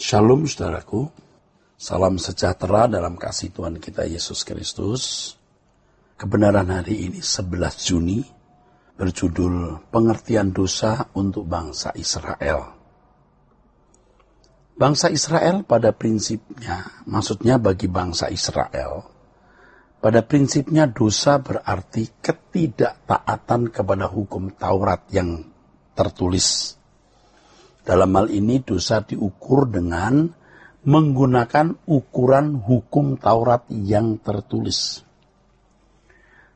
Shalom saudaraku, salam sejahtera dalam kasih Tuhan kita Yesus Kristus. Kebenaran hari ini 11 Juni berjudul Pengertian Dosa untuk Bangsa Israel. Bangsa Israel pada prinsipnya, maksudnya bagi bangsa Israel, pada prinsipnya dosa berarti ketidaktaatan kepada hukum Taurat yang tertulis dalam hal ini dosa diukur dengan menggunakan ukuran hukum Taurat yang tertulis.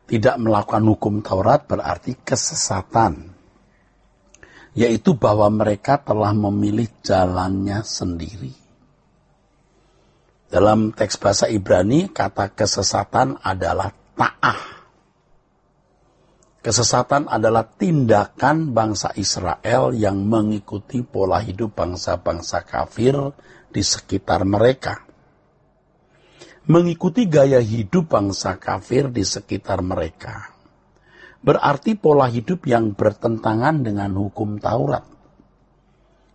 Tidak melakukan hukum Taurat berarti kesesatan, yaitu bahwa mereka telah memilih jalannya sendiri. Dalam teks bahasa Ibrani, kata kesesatan adalah ta'ah Kesesatan adalah tindakan bangsa Israel yang mengikuti pola hidup bangsa-bangsa kafir di sekitar mereka. Mengikuti gaya hidup bangsa kafir di sekitar mereka berarti pola hidup yang bertentangan dengan hukum Taurat.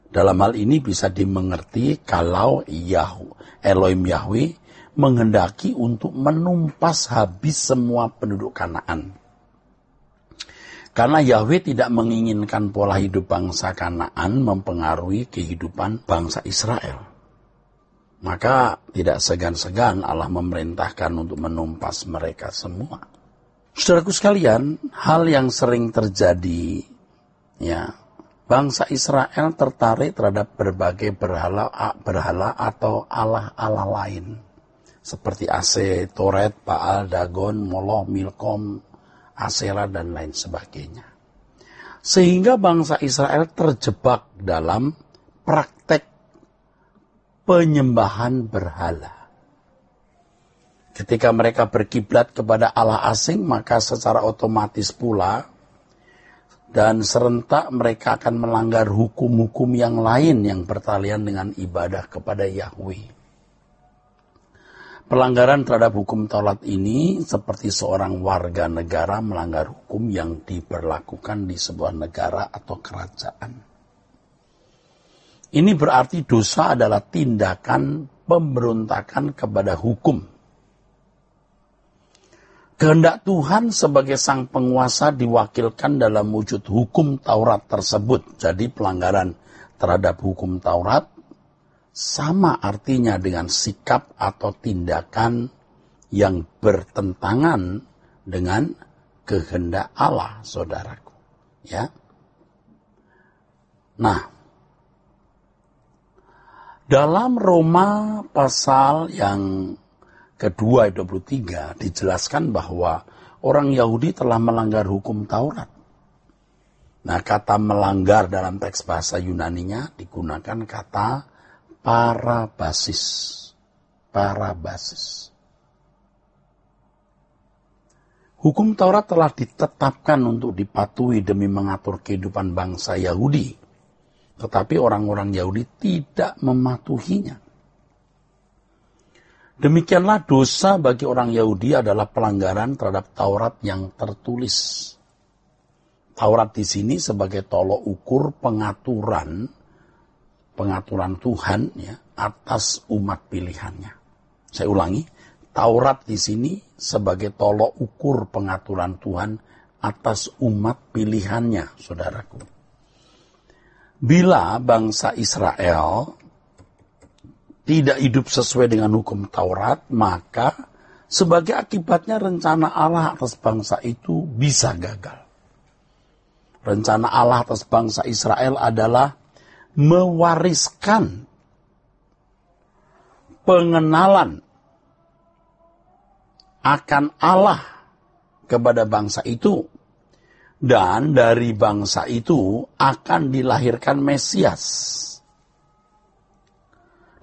Dalam hal ini bisa dimengerti kalau Yahu, Elohim Yahweh menghendaki untuk menumpas habis semua penduduk Kanaan karena Yahweh tidak menginginkan pola hidup bangsa Kanaan mempengaruhi kehidupan bangsa Israel. Maka tidak segan-segan Allah memerintahkan untuk menumpas mereka semua. Saudaraku sekalian, hal yang sering terjadi ya, bangsa Israel tertarik terhadap berbagai berhala berhala atau allah-allah lain seperti Ase, Toret, Baal, Dagon, Moloch, Milkom, Asera dan lain sebagainya. Sehingga bangsa Israel terjebak dalam praktek penyembahan berhala. Ketika mereka berkiblat kepada Allah asing, maka secara otomatis pula dan serentak mereka akan melanggar hukum-hukum yang lain yang bertalian dengan ibadah kepada Yahweh. Pelanggaran terhadap hukum taurat ini seperti seorang warga negara melanggar hukum yang diberlakukan di sebuah negara atau kerajaan. Ini berarti dosa adalah tindakan pemberontakan kepada hukum. Kehendak Tuhan sebagai sang penguasa diwakilkan dalam wujud hukum Taurat tersebut. Jadi pelanggaran terhadap hukum Taurat sama artinya dengan sikap atau tindakan yang bertentangan dengan kehendak Allah, saudaraku. Ya. Nah, dalam Roma pasal yang kedua 23 dijelaskan bahwa orang Yahudi telah melanggar hukum Taurat. Nah, kata melanggar dalam teks bahasa Yunaninya digunakan kata para basis. Para basis. Hukum Taurat telah ditetapkan untuk dipatuhi demi mengatur kehidupan bangsa Yahudi. Tetapi orang-orang Yahudi tidak mematuhinya. Demikianlah dosa bagi orang Yahudi adalah pelanggaran terhadap Taurat yang tertulis. Taurat di sini sebagai tolok ukur pengaturan pengaturan Tuhan ya atas umat pilihannya. Saya ulangi, Taurat di sini sebagai tolok ukur pengaturan Tuhan atas umat pilihannya, saudaraku. Bila bangsa Israel tidak hidup sesuai dengan hukum Taurat, maka sebagai akibatnya rencana Allah atas bangsa itu bisa gagal. Rencana Allah atas bangsa Israel adalah mewariskan pengenalan akan Allah kepada bangsa itu dan dari bangsa itu akan dilahirkan Mesias.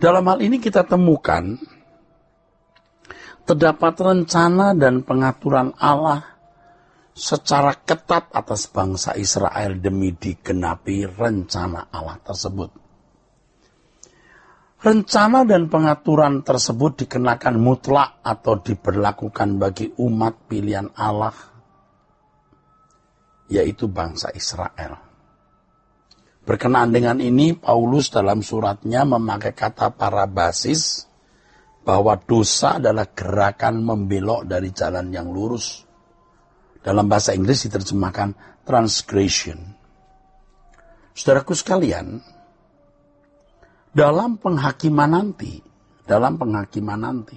Dalam hal ini kita temukan terdapat rencana dan pengaturan Allah secara ketat atas bangsa Israel demi digenapi rencana Allah tersebut. Rencana dan pengaturan tersebut dikenakan mutlak atau diberlakukan bagi umat pilihan Allah, yaitu bangsa Israel. Berkenaan dengan ini, Paulus dalam suratnya memakai kata para basis bahwa dosa adalah gerakan membelok dari jalan yang lurus dalam bahasa Inggris diterjemahkan transgression. Saudaraku sekalian, dalam penghakiman nanti, dalam penghakiman nanti,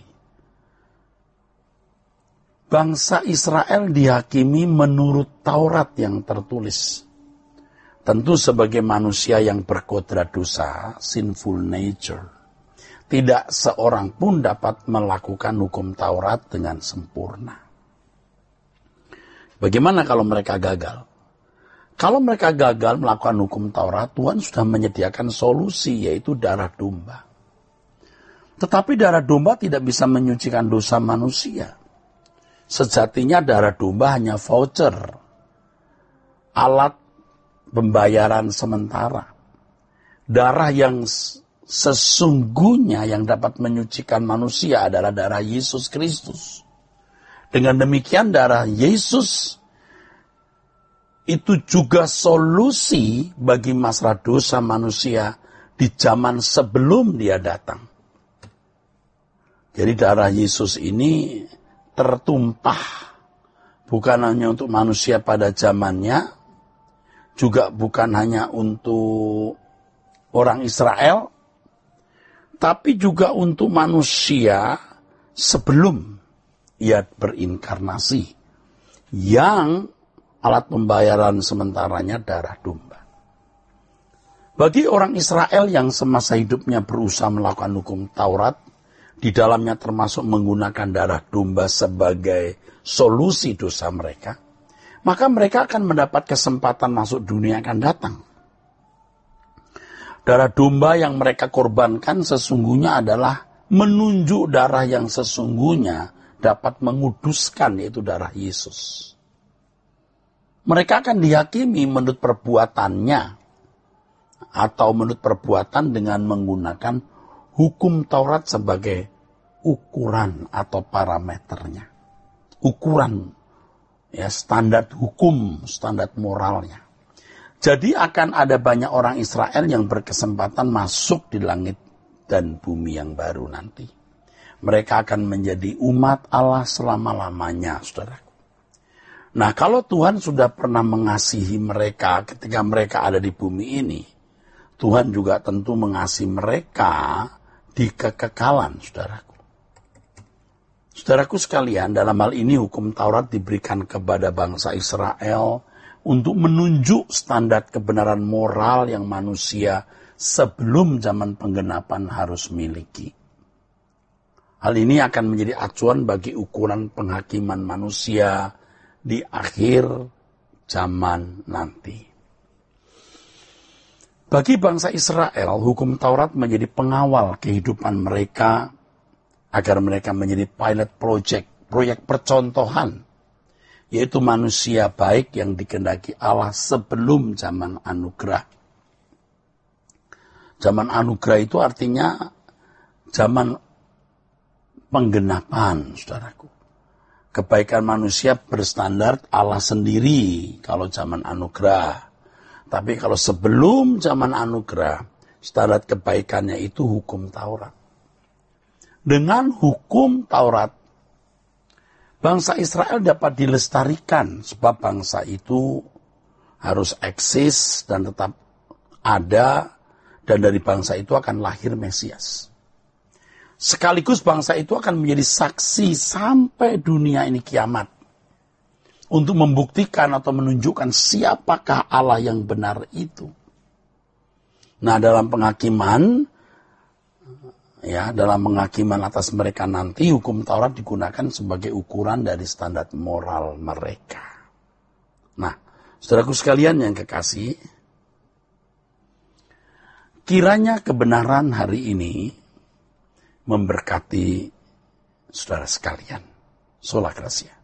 bangsa Israel dihakimi menurut Taurat yang tertulis. Tentu sebagai manusia yang berkodrat dosa, sinful nature, tidak seorang pun dapat melakukan hukum Taurat dengan sempurna. Bagaimana kalau mereka gagal? Kalau mereka gagal melakukan hukum Taurat, Tuhan sudah menyediakan solusi yaitu darah domba. Tetapi darah domba tidak bisa menyucikan dosa manusia. Sejatinya darah domba hanya voucher, alat pembayaran sementara. Darah yang sesungguhnya yang dapat menyucikan manusia adalah darah Yesus Kristus. Dengan demikian darah Yesus itu juga solusi bagi masalah dosa manusia di zaman sebelum dia datang. Jadi darah Yesus ini tertumpah bukan hanya untuk manusia pada zamannya, juga bukan hanya untuk orang Israel, tapi juga untuk manusia sebelum ia berinkarnasi yang alat pembayaran sementaranya darah domba. Bagi orang Israel yang semasa hidupnya berusaha melakukan hukum Taurat, di dalamnya termasuk menggunakan darah domba sebagai solusi dosa mereka, maka mereka akan mendapat kesempatan masuk dunia akan datang. Darah domba yang mereka korbankan sesungguhnya adalah menunjuk darah yang sesungguhnya dapat menguduskan yaitu darah Yesus. Mereka akan dihakimi menurut perbuatannya atau menurut perbuatan dengan menggunakan hukum Taurat sebagai ukuran atau parameternya. Ukuran ya standar hukum, standar moralnya. Jadi akan ada banyak orang Israel yang berkesempatan masuk di langit dan bumi yang baru nanti mereka akan menjadi umat Allah selama-lamanya, saudaraku. Nah, kalau Tuhan sudah pernah mengasihi mereka ketika mereka ada di bumi ini, Tuhan juga tentu mengasihi mereka di kekekalan, saudaraku. Saudaraku sekalian, dalam hal ini hukum Taurat diberikan kepada bangsa Israel untuk menunjuk standar kebenaran moral yang manusia sebelum zaman penggenapan harus miliki. Hal ini akan menjadi acuan bagi ukuran penghakiman manusia di akhir zaman nanti. Bagi bangsa Israel, hukum Taurat menjadi pengawal kehidupan mereka agar mereka menjadi pilot project, proyek percontohan, yaitu manusia baik yang dikendaki Allah sebelum zaman anugerah. Zaman anugerah itu artinya zaman penggenapan, saudaraku. Kebaikan manusia berstandar Allah sendiri kalau zaman anugerah. Tapi kalau sebelum zaman anugerah, standar kebaikannya itu hukum Taurat. Dengan hukum Taurat, bangsa Israel dapat dilestarikan sebab bangsa itu harus eksis dan tetap ada dan dari bangsa itu akan lahir Mesias. Sekaligus bangsa itu akan menjadi saksi sampai dunia ini kiamat. Untuk membuktikan atau menunjukkan siapakah Allah yang benar itu. Nah dalam penghakiman, ya dalam penghakiman atas mereka nanti hukum Taurat digunakan sebagai ukuran dari standar moral mereka. Nah, saudaraku sekalian yang kekasih, kiranya kebenaran hari ini memberkati saudara sekalian. Sola Gracia.